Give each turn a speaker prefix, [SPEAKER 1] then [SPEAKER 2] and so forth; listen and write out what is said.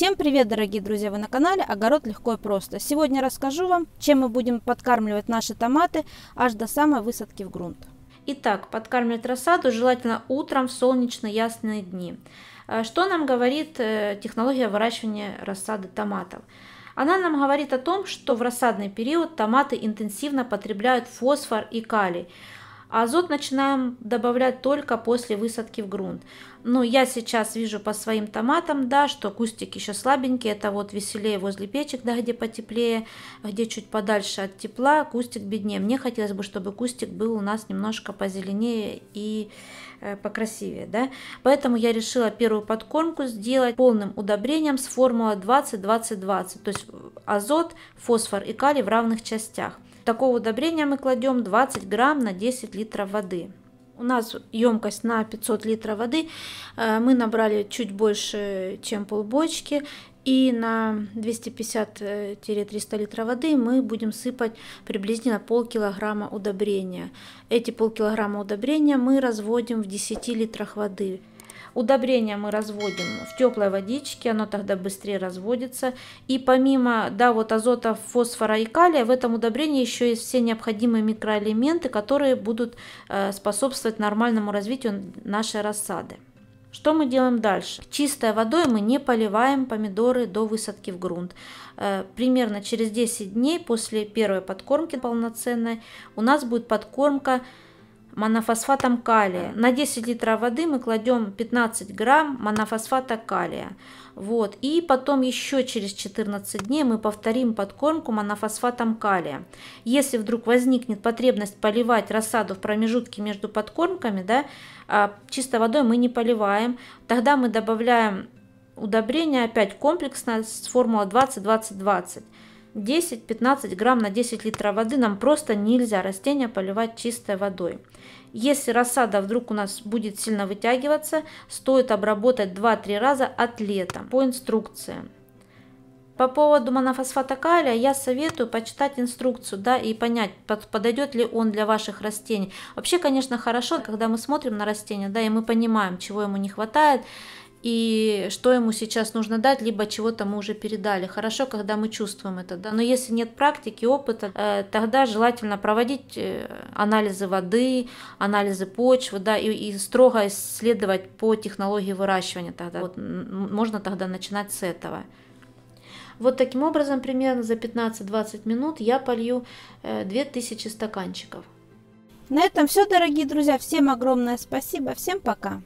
[SPEAKER 1] Всем привет, дорогие друзья! Вы на канале Огород легко и просто. Сегодня расскажу вам, чем мы будем подкармливать наши томаты аж до самой высадки в грунт. Итак, подкармливать рассаду желательно утром в солнечные ясные дни. Э, что нам говорит э, технология выращивания рассады томатов? Она нам говорит о том, что в рассадный период томаты интенсивно потребляют фосфор и калий азот начинаем добавлять только после высадки в грунт. Но я сейчас вижу по своим томатам, да, что кустик еще слабенький, это вот веселее возле печек, да, где потеплее, где чуть подальше от тепла, кустик беднее. Мне хотелось бы, чтобы кустик был у нас немножко позеленее и э, покрасивее, да. Поэтому я решила первую подкормку сделать полным удобрением с формулой 20-20-20, то есть азот, фосфор и калий в равных частях. Такого удобрения мы кладем 20 грамм на 10 литров воды. У нас емкость на 500 литров воды. Э, мы набрали чуть больше, чем полбочки. И на 250-300 э, литров воды мы будем сыпать приблизительно полкилограмма удобрения. Эти полкилограмма удобрения мы разводим в 10 литрах воды. Удобрение мы разводим в теплой водичке, оно тогда быстрее разводится. И помимо да, вот азота, фосфора и калия, в этом удобрении еще есть все необходимые микроэлементы, которые будут э, способствовать нормальному развитию нашей рассады. Что мы делаем дальше? Чистой водой мы не поливаем помидоры до высадки в грунт. Э, примерно через 10 дней после первой подкормки полноценной у нас будет подкормка монофосфатом калия. На 10 литров воды мы кладем 15 грамм монофосфата калия. Вот. И потом еще через 14 дней мы повторим подкормку монофосфатом калия. Если вдруг возникнет потребность поливать рассаду в промежутке между подкормками, да, а, чистой водой мы не поливаем, тогда мы добавляем удобрение опять комплексное с формулой 20-20-20. 10-15 грамм на 10 литров воды нам просто нельзя растения поливать чистой водой. Если рассада вдруг у нас будет сильно вытягиваться, стоит обработать 2-3 раза от лета по инструкции. По поводу монофосфата калия я советую почитать инструкцию да, и понять, подойдет ли он для ваших растений. Вообще, конечно, хорошо, когда мы смотрим на растения, да, и мы понимаем, чего ему не хватает и что ему сейчас нужно дать, либо чего-то мы уже передали. Хорошо, когда мы чувствуем это, да. Но если нет практики, опыта, э, тогда желательно проводить э, анализы воды, анализы почвы, да, и, и строго исследовать по технологии выращивания тогда. Вот, можно тогда начинать с этого. Вот таким образом примерно за 15-20 минут я полью 2000 э, стаканчиков. На этом все, дорогие друзья. Всем огромное спасибо. Всем пока.